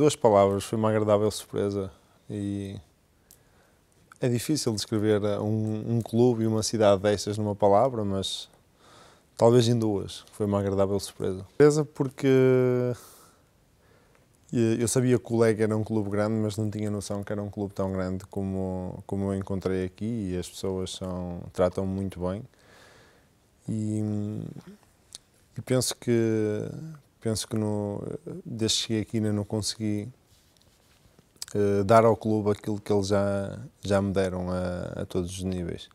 duas palavras. Foi uma agradável surpresa. E é difícil descrever eh, um, um clube e uma cidade destas numa palavra, mas talvez em duas. Foi uma agradável surpresa. Surpresa porque eh, eu sabia que o Leg era um clube grande, mas não tinha noção que era um clube tão grande como, como eu encontrei aqui e as pessoas são, tratam muito bem. E, hum, e penso que penso que no, desde que cheguei aqui ainda não consegui uh, dar ao clube aquilo que eles já, já me deram a, a, todos os níveis,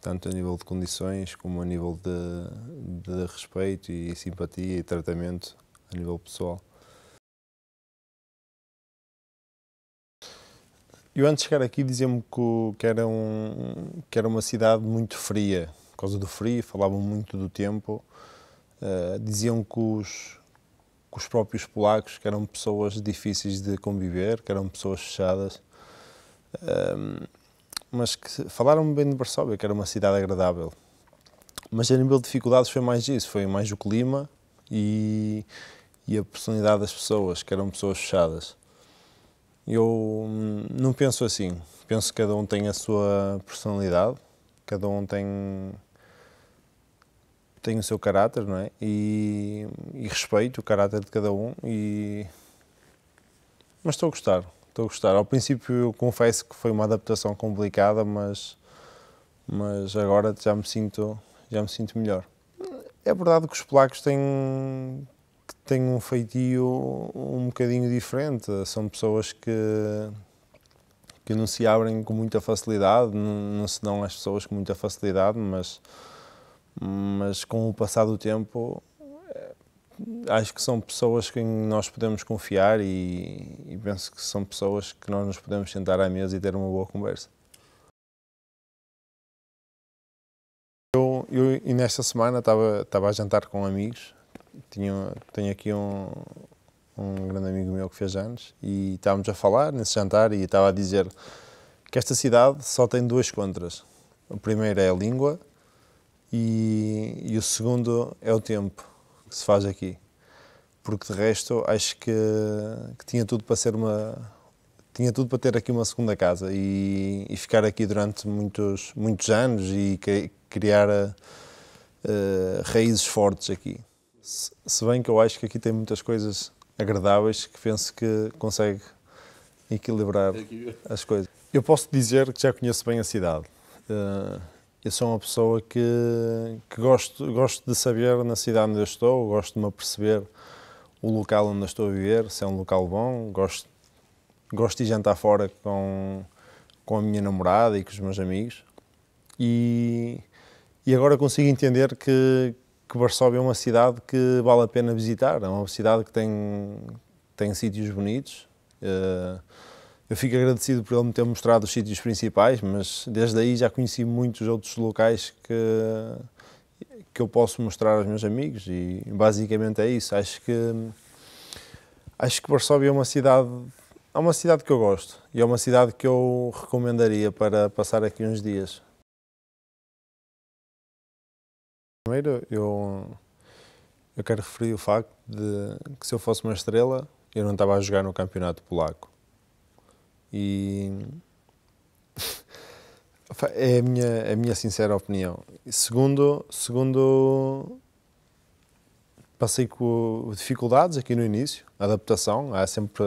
tanto a nível de condições como a nível de, de respeito e simpatia e tratamento a nível pessoal. Eu antes de chegar aqui dizia-me que, era um, que era uma cidade muito fria, por causa do frio, falavam muito do tempo, uh, diziam que os, com os próprios polacos, que eram pessoas difíceis de conviver, que eram pessoas fechadas, um, ehm, mas que falaram bem de Varsóvia, que era uma cidade agradável. Mas a nível de dificuldades foi mais isso, foi mais o clima e, e a personalidade das pessoas, que eram pessoas fechadas. Eu hum, não penso assim, penso que cada um tem a sua personalidade, cada um tem tem o seu caráter, não é? E, e respeito o caráter de cada um. E... Mas estou a gostar, estou a gostar. Ao princípio, eu confesso que foi uma adaptação complicada, mas, mas agora já me sinto, já me sinto melhor. É verdade que os polacos têm, têm um feitio um bocadinho diferente. São pessoas que, que não se abrem com muita facilidade, não, não se dão às pessoas com muita facilidade, mas mas com o passar do tempo eh, acho que são pessoas que nós podemos confiar e, e, penso que são pessoas que nós nos podemos sentar à mesa e ter uma boa conversa. Eu, eu e nesta semana estava, estava a jantar com amigos, tinha, tenho aqui um, um grande amigo meu que fez anos e estávamos a falar nesse jantar e estava a dizer que esta cidade só tem duas contras. A primeira é a língua e, e o segundo é o tempo que se faz aqui. Porque de resto acho que, que tinha tudo para ser uma. Tinha tudo para ter aqui uma segunda casa e, e ficar aqui durante muitos, muitos anos e que, criar uh, raízes fortes aqui. Se, se bem que eu acho que aqui tem muitas coisas agradáveis que penso que consegue equilibrar as coisas. Eu posso dizer que já conheço bem a cidade. Uh, eu sou uma pessoa que, que gosto, gosto de saber na cidade onde eu estou, gosto de me aperceber o local onde eu estou a viver, se é um local bom, gosto, gosto de jantar fora com, com a minha namorada e com os meus amigos. E, e agora consigo entender que, que Varsóvia é uma cidade que vale a pena visitar, é uma cidade que tem, tem sítios bonitos. Uh, eu fico agradecido por ele me ter mostrado os sítios principais, mas desde aí já conheci muitos outros locais que, que eu posso mostrar aos meus amigos e basicamente é isso. Acho que acho que Varsóvia é uma cidade é uma cidade que eu gosto e é uma cidade que eu recomendaria para passar aqui uns dias. Primeiro, eu, eu quero referir o facto de que se eu fosse uma estrela, eu não estava a jogar no campeonato polaco. E. É a minha, é a minha sincera opinião. Segundo, segundo passei com dificuldades aqui no início, adaptação. Há sempre,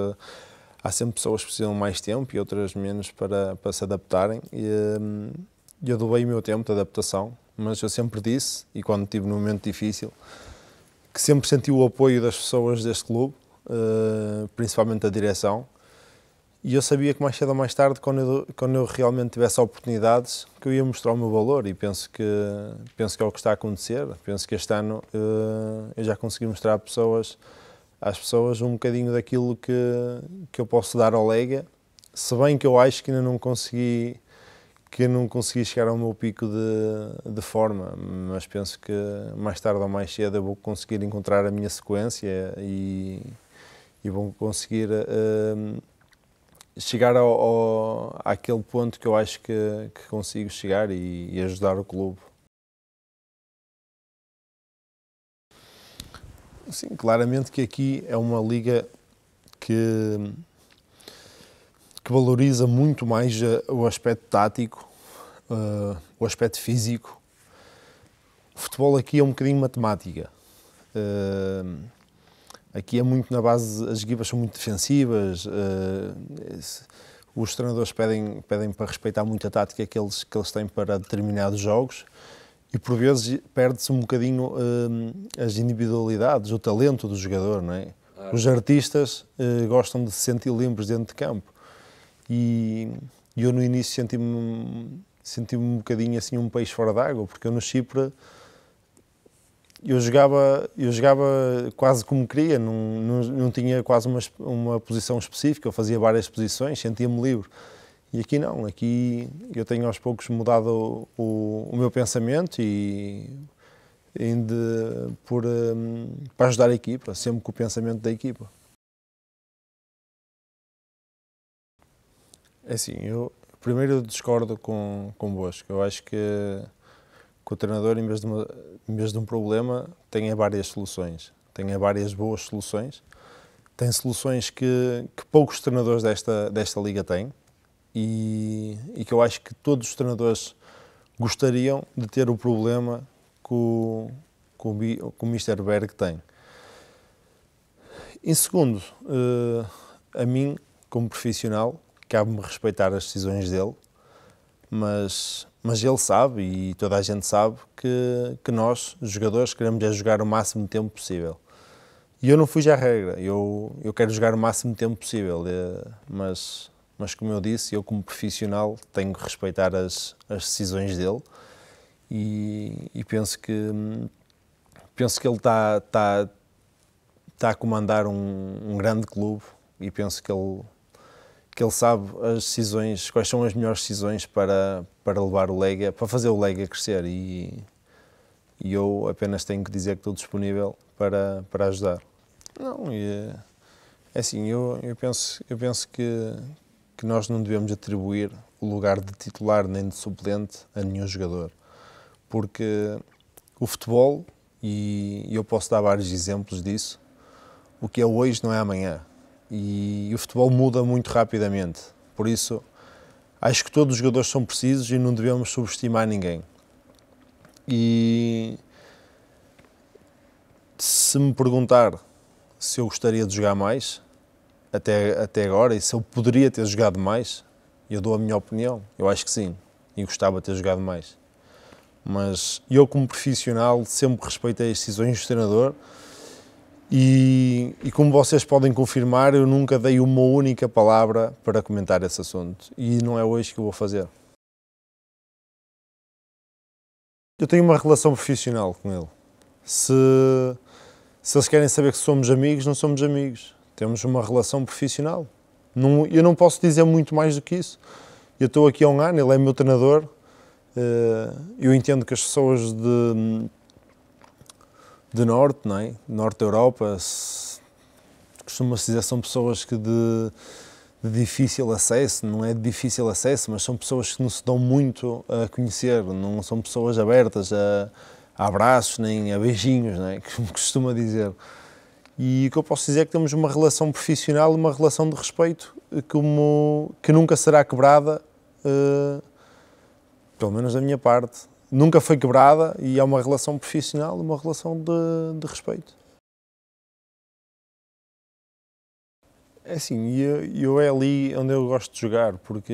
há sempre pessoas que precisam mais tempo e outras menos para, para se adaptarem. E, hum, eu doei o meu tempo de adaptação, mas eu sempre disse, e quando estive num momento difícil, que sempre senti o apoio das pessoas deste clube, eh, principalmente da direção, e eu sabia que mais cedo ou mais tarde, quando eu, quando eu realmente tivesse oportunidades, que eu ia mostrar o meu valor e penso que, penso que é o que está a acontecer. Penso que este ano eh, eu já consegui mostrar pessoas, às pessoas um bocadinho daquilo que, que eu posso dar ao Lega, se bem que eu acho que ainda não consegui que não consegui chegar ao meu pico de, de forma, mas penso que mais tarde ou mais cedo eu vou conseguir encontrar a minha sequência e, e vou conseguir uh, chegar ao, ao, àquele ponto que eu acho que, que consigo chegar e, e, ajudar o clube. Sim, claramente que aqui é uma liga que, que valoriza muito mais eh, o aspecto tático, uh, o aspecto físico. O futebol aqui é um bocadinho matemática. Uh, Aqui é muito na base, as equipas são muito defensivas, eh, os treinadores pedem, pedem para respeitar muito a tática que eles, que eles têm para determinados jogos e por vezes perde-se um bocadinho eh, as individualidades, o talento do jogador, não é? Os artistas eh, gostam de se sentir limpos dentro de campo e eu no início senti-me senti um bocadinho assim um peixe fora d'água, porque eu no Chipre eu jogava, eu jogava quase como queria, não, não, não tinha quase uma, uma posição específica, eu fazia várias posições, sentia-me livre. E aqui não, aqui eu tenho aos poucos mudado o, o, o meu pensamento e ainda por, um, para ajudar a equipa, sempre com o pensamento da equipa. é Assim, eu primeiro discordo com, convosco, eu acho que que o treinador, em vez de, uma, em vez de um problema, tenha várias soluções, tenha várias boas soluções, tem soluções que, que poucos treinadores desta, desta liga têm e, e, que eu acho que todos os treinadores gostariam de ter o problema que o, que o, que o Mr. Berg tem. Em segundo, uh, a mim, como profissional, cabe-me respeitar as decisões dele, mas mas ele sabe e toda a gente sabe que, que nós, jogadores, queremos é jogar o máximo tempo possível. E eu não já à regra, eu, eu quero jogar o máximo tempo possível, é, mas, mas como eu disse, eu como profissional tenho que respeitar as, as decisões dele e, e penso que penso que ele está está está a comandar um, um grande clube e penso que ele que ele sabe as decisões, quais são as melhores decisões para, para levar o Lega, para fazer o Lega crescer e, e eu apenas tenho que dizer que estou disponível para, para ajudar. Não, e, é assim, eu, eu penso, eu penso que, que nós não devemos atribuir o lugar de titular nem de suplente a nenhum jogador, porque o futebol, e eu posso dar vários exemplos disso, o que é hoje não é amanhã e o futebol muda muito rapidamente. Por isso, acho que todos os jogadores são precisos e não devemos subestimar ninguém. E se me perguntar se eu gostaria de jogar mais, até, até agora, e se eu poderia ter jogado mais, eu dou a minha opinião. Eu acho que sim, e gostava de ter jogado mais. Mas eu, como profissional, sempre respeitei as decisões do treinador e, e, como vocês podem confirmar, eu nunca dei uma única palavra para comentar esse assunto. E não é hoje que eu vou fazer. Eu tenho uma relação profissional com ele. Se, se eles querem saber que somos amigos, não somos amigos. Temos uma relação profissional. Não, eu não posso dizer muito mais do que isso. Eu estou aqui há um ano, ele é meu treinador. Eh, eu entendo que as pessoas de de norte, não é? Norte da Europa, costuma-se dizer são pessoas que de, de, difícil acesso, não é de difícil acesso, mas são pessoas que não se dão muito a conhecer, não são pessoas abertas a, a abraços nem a beijinhos, não é? Como costuma dizer. E o que eu posso dizer é que temos uma relação profissional, uma relação de respeito como, que nunca será quebrada, uh, pelo menos da minha parte nunca foi quebrada e é uma relação profissional, uma relação de, de respeito. É assim, eu, eu é ali onde eu gosto de jogar, porque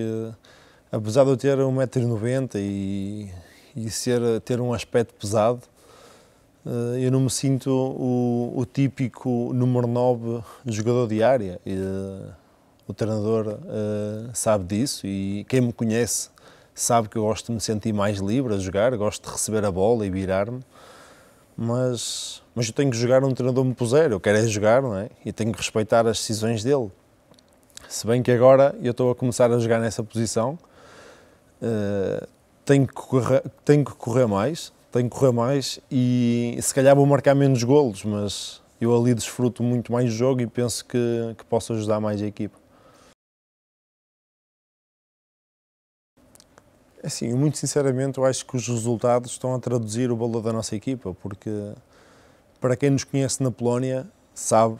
apesar de eu ter 1,90m e, e ser, ter um aspecto pesado, eh, eu não me sinto o, o típico número 9 jogador de área. E, eh, o treinador eh, sabe disso e quem me conhece sabe que eu gosto de me sentir mais livre a jogar, gosto de receber a bola e virar-me, mas, mas eu tenho que jogar onde o treinador me puser, eu quero é jogar, não é? E tenho que respeitar as decisões dele. Se bem que agora eu estou a começar a jogar nessa posição, uh, tenho, que correr, tenho que correr mais, tenho que correr mais e se calhar vou marcar menos golos, mas eu ali desfruto muito mais do jogo e penso que, que posso ajudar mais a equipa. É assim, muito sinceramente, eu acho que os resultados estão a traduzir o valor da nossa equipa, porque para quem nos conhece na Polónia, sabe,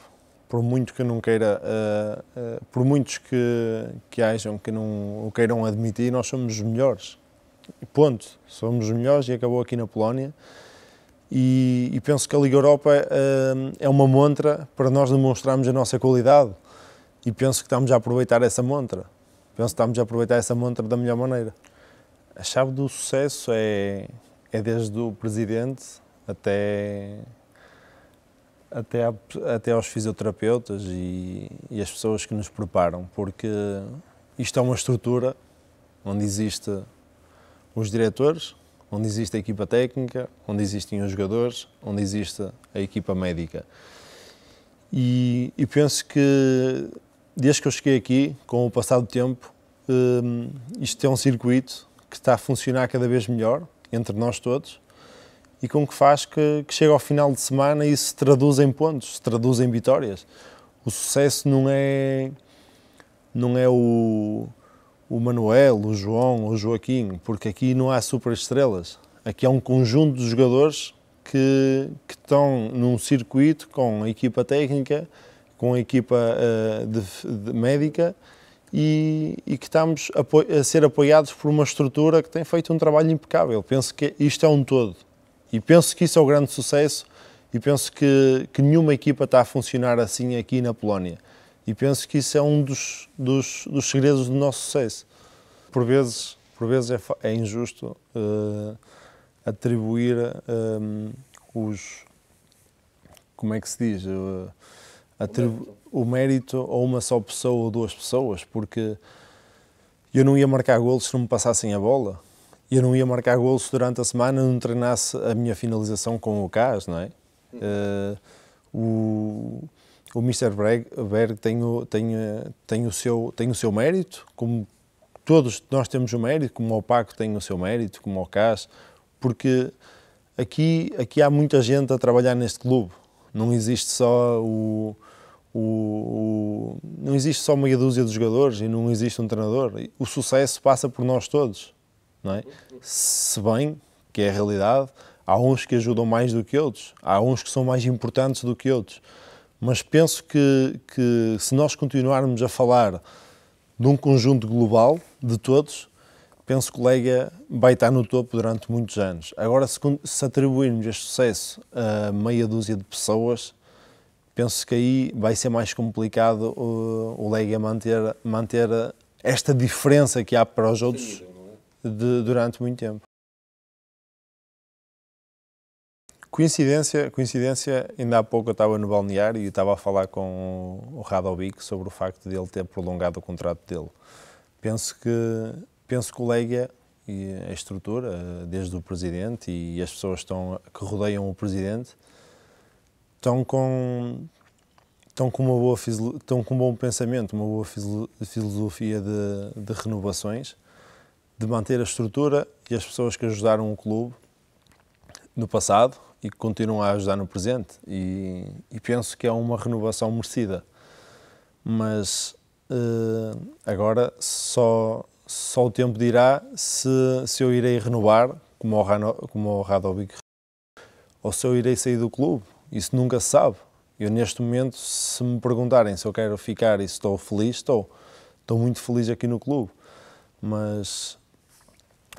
por muito que não queira, uh, uh, por muitos que, que hajam que não o queiram admitir, nós somos os melhores. Ponto. Somos os melhores e acabou aqui na Polónia. E, e penso que a Liga Europa uh, é uma montra para nós demonstrarmos a nossa qualidade. E penso que estamos a aproveitar essa montra. Penso que estamos a aproveitar essa montra da melhor maneira. A chave do sucesso é, é desde o presidente até, até, a, até aos fisioterapeutas e, e as pessoas que nos preparam, porque isto é uma estrutura onde existem os diretores, onde existe a equipa técnica, onde existem os jogadores, onde existe a equipa médica. E, e penso que desde que eu cheguei aqui, com o passar do tempo, um, isto é um circuito que está a funcionar cada vez melhor entre nós todos e com que faz que, que chegue ao final de semana e isso se traduz em pontos, se traduz em vitórias. O sucesso não é não é o, o Manuel, o João, o Joaquim, porque aqui não há superestrelas. Aqui há um conjunto de jogadores que, que estão num circuito com a equipa técnica, com a equipa uh, de, de médica e, e que estamos a, a, ser apoiados por uma estrutura que tem feito um trabalho impecável. Penso que isto é um todo e penso que isso é o um grande sucesso e penso que, que nenhuma equipa está a funcionar assim aqui na Polónia. E penso que isso é um dos, dos, dos segredos do nosso sucesso. Por vezes, por vezes é, é injusto uh, atribuir eh, os. Como é que se diz? Uh, atribu o mérito a uma só pessoa ou duas pessoas, porque eu não ia marcar golos se não me passassem a bola. Eu não ia marcar golos durante a semana não treinasse a minha finalização com o CAS, não é? Uh, o, o Mr. Berg, Berg tem, o, tem, eh, tem, o seu, tem o seu mérito, como todos nós temos o mérito, como o Paco tem o seu mérito, como o CAS, porque aqui, aqui há muita gente a trabalhar neste clube. Não existe só o, o, o, não existe só meia dúzia de jogadores e não existe um treinador. O sucesso passa por nós todos, não é? Se bem que é a realidade, há uns que ajudam mais do que outros, há uns que são mais importantes do que outros. Mas penso que, que se nós continuarmos a falar de um conjunto global de todos, penso que o Lega vai estar no topo durante muitos anos. Agora, se, se atribuirmos este sucesso a meia dúzia de pessoas, penso que aí vai ser mais complicado uh, o, o Lega manter, manter esta diferença que há para os outros é? de, durante muito tempo. Coincidência, coincidência, ainda há pouco eu estava no balneário e estava a falar com o Radovic sobre o facto de ele ter prolongado o contrato dele. Penso que, penso que o Legia e a estrutura, eh, desde o presidente e as pessoas estão, que rodeiam o presidente, estão com estão com uma boa estão com um bom pensamento, uma boa filosofia de, de renovações, de manter a estrutura e as pessoas que ajudaram o clube no passado e que continuam a ajudar no presente. E, e penso que é uma renovação merecida. Mas uh, agora só, só o tempo dirá se, se eu irei renovar, como o, Rano, como o Radovic, ou se eu irei sair do clube, isso nunca se sabe. Eu, neste momento, se me perguntarem se eu quero ficar e se estou feliz, estou. Estou muito feliz aqui no clube. Mas,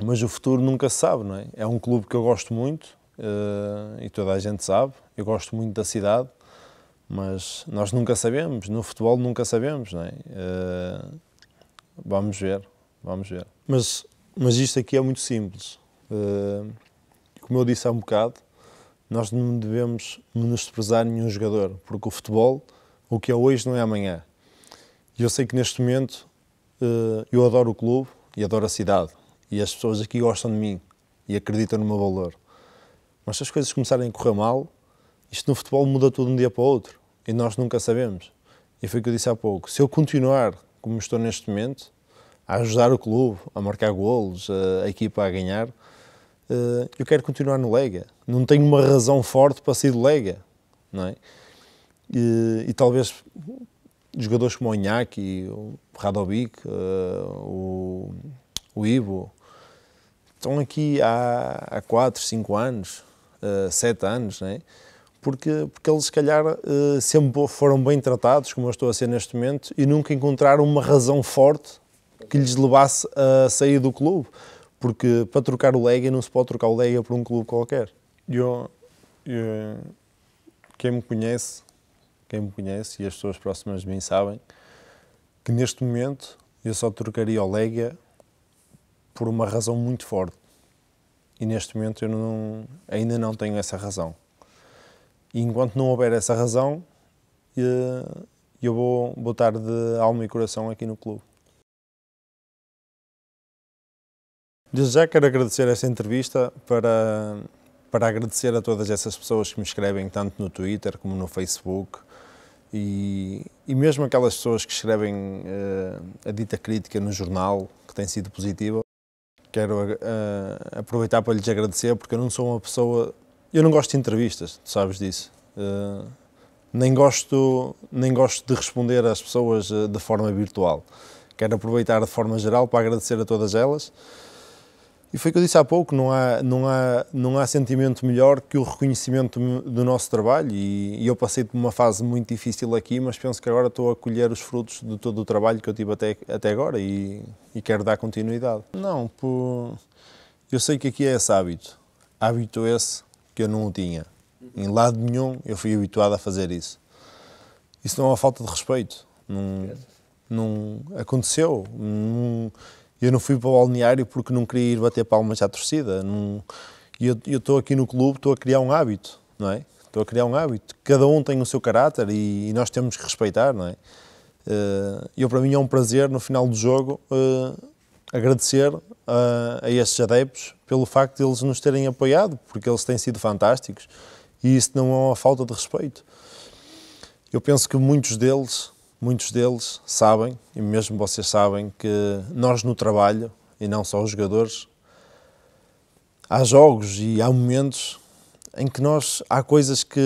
mas o futuro nunca se sabe, não é? É um clube que eu gosto muito eh, e toda a gente sabe. Eu gosto muito da cidade, mas nós nunca sabemos. No futebol, nunca sabemos, não é? Eh, vamos ver, vamos ver. Mas, mas isto aqui é muito simples. Eh, como eu disse há um bocado, nós não devemos menosprezar nenhum jogador, porque o futebol, o que é hoje não é amanhã. E eu sei que neste momento eh, eu adoro o clube e adoro a cidade, e as pessoas aqui gostam de mim e acreditam no meu valor. Mas se as coisas começarem a correr mal, isto no futebol muda tudo de um dia para o outro, e nós nunca sabemos. E foi o que eu disse há pouco: se eu continuar como estou neste momento, a ajudar o clube, a marcar golos, a, a equipa a ganhar, eh, eu quero continuar no Lega. Não tenho uma razão forte para sair do Lega, não é? E, e talvez jogadores como o Inaki, o Radovic, eh, o, o Ivo, estão aqui há, 4, 5 anos, uh, eh, 7 anos, não é? porque, porque eles, se calhar, sempre foram bem tratados, como eu estou a ser neste momento, e nunca encontraram uma razão forte que lhes levasse a sair do clube. Porque para trocar o Lega não se pode trocar o Lega por um clube qualquer. Eu, eu, quem me conhece, quem me conhece e as pessoas próximas de mim sabem que neste momento eu só trocaria o Lega por uma razão muito forte. E neste momento eu não, ainda não tenho essa razão. E enquanto não houver essa razão, eh, eu vou, vou estar de alma e coração aqui no clube. Desde já quero agradecer esta entrevista para, para agradecer a todas essas pessoas que me escrevem tanto no Twitter como no Facebook e, e mesmo aquelas pessoas que escrevem uh, a dita crítica no jornal, que tem sido positiva. Quero uh, aproveitar para lhes agradecer porque eu não sou uma pessoa... Eu não gosto de entrevistas, tu sabes disso. Uh, nem, gosto, nem gosto de responder às pessoas de forma virtual. Quero aproveitar de forma geral para agradecer a todas elas e foi o que eu disse há pouco, não há, não há, não há sentimento melhor que o reconhecimento do nosso trabalho e, e, eu passei por uma fase muito difícil aqui, mas penso que agora estou a colher os frutos de todo o trabalho que eu tive até, até agora e, e quero dar continuidade. Não, por... eu sei que aqui é esse hábito, hábito esse que eu não o tinha. Em lado nenhum eu fui habituado a fazer isso. Isso não é uma falta de respeito, não, não aconteceu, não eu não fui para o balneário porque não queria ir bater palmas à torcida. Não... Eu estou aqui no clube, estou a criar um hábito, não é? Estou a criar um hábito. Cada um tem o seu caráter e, e nós temos que respeitar, não é? Eh, eu, para mim, é um prazer, no final do jogo, eh, agradecer eh, a, a estes adeptos pelo facto de eles nos terem apoiado, porque eles têm sido fantásticos e isso não é uma falta de respeito. Eu penso que muitos deles Muitos deles sabem, e mesmo vocês sabem, que nós no trabalho, e não só os jogadores, há jogos e há momentos em que nós há coisas que,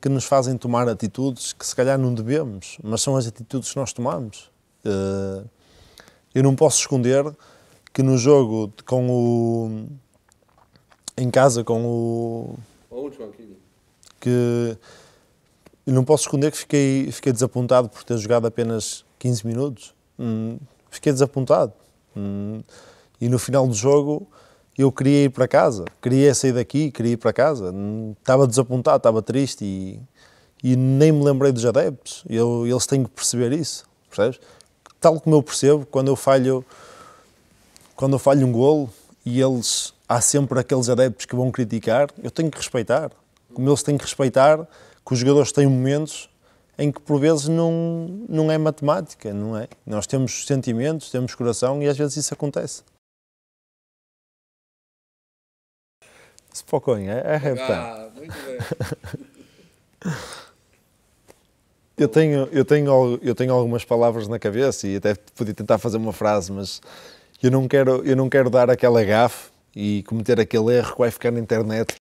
que nos fazem tomar atitudes que se calhar não devemos, mas são as atitudes que nós tomamos. Eh, eu não posso esconder que no jogo com o em casa com o, o que eu não posso esconder que fiquei, fiquei desapontado por ter jogado apenas 15 minutos. Hum, fiquei desapontado. Hum, e no final do jogo eu queria ir para casa, queria sair daqui, queria ir para casa. Hum, estava desapontado, estava triste e, e nem me lembrei dos adeptos. Eu, eles têm que perceber isso, percebes? Tal como eu percebo, quando eu falho, quando eu falho um golo e eles há sempre aqueles adeptos que vão criticar, eu tenho que respeitar. Como eles têm que respeitar que os jogadores têm momentos em que por vezes não, não é matemática, não é? Nós temos sentimentos, temos coração e às vezes isso acontece. Spokojnie, é, é ah, muito bem. Eu tenho, eu, tenho, eu tenho algumas palavras na cabeça e até podia tentar fazer uma frase, mas eu não quero, eu não quero dar aquela gafe e cometer aquele erro que vai ficar na internet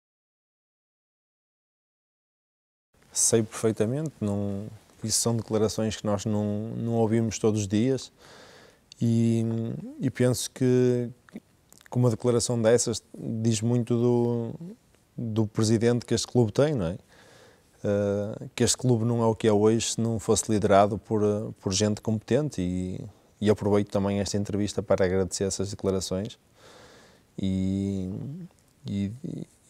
sei perfeitamente, não, isso são declarações que nós não, não ouvimos todos os dias e, e penso que, que uma declaração dessas diz muito do, do presidente que este clube tem, não é? Uh, que este clube não é o que é hoje se não fosse liderado por, por gente competente e, e aproveito também esta entrevista para agradecer essas declarações e, e,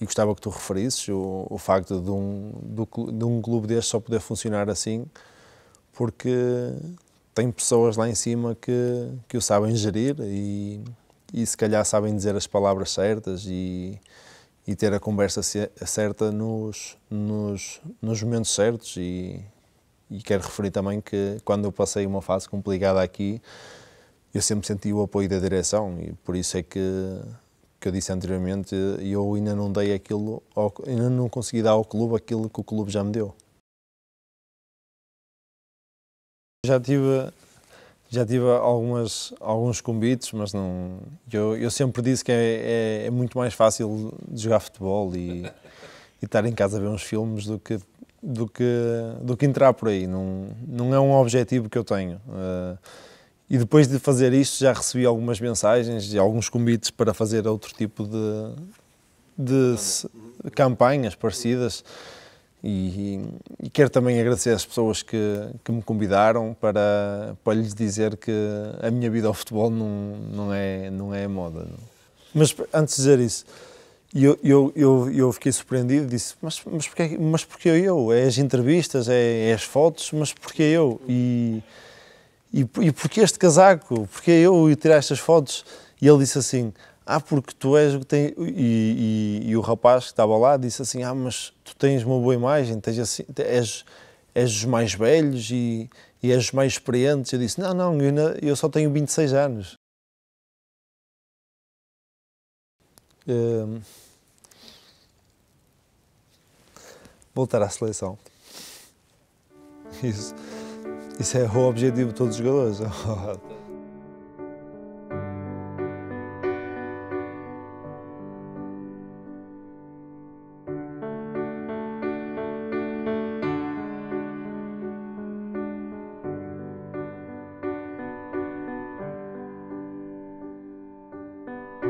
e gostava que tu referisses o, o facto de um, do, de um clube deste só poder funcionar assim, porque tem pessoas lá em cima que, que o sabem gerir e, e se calhar sabem dizer as palavras certas e, e ter a conversa certa nos, nos, nos momentos certos. E, e quero referir também que quando eu passei uma fase complicada aqui, eu sempre senti o apoio da direção e por isso é que que eu disse anteriormente, eu ainda não dei aquilo, ao, ainda não consegui dar ao clube aquilo que o clube já me deu. Já tive já tive algumas alguns convites, mas não eu, eu sempre disse que é, é, é muito mais fácil jogar futebol e, e estar em casa a ver uns filmes do que do que do que entrar por aí. Não não é um objetivo que eu tenho. Uh, e depois de fazer isso já recebi algumas mensagens e alguns convites para fazer outro tipo de, de campanhas parecidas. E, e, quero também agradecer às pessoas que, que me convidaram para, para lhes dizer que a minha vida ao futebol não, não, é, não é moda. Não. Mas antes de dizer isso, eu, eu, eu, eu fiquei surpreendido, disse, mas, mas, porquê, mas porquê eu? É as entrevistas, é, é as fotos, mas porquê eu? E, e, e porquê este casaco? Porquê eu e tirar estas fotos? E ele disse assim, ah, porque tu és o que tem. E, e, e, o rapaz que estava lá disse assim: ah, mas tu tens uma boa imagem, tens assim, és, és os mais velhos e, e és os mais experientes. Eu disse: não, não, eu, não, eu só tenho 26 anos. Hum. Voltar à seleção. Isso. Isso é o objetivo de todos os jogadores.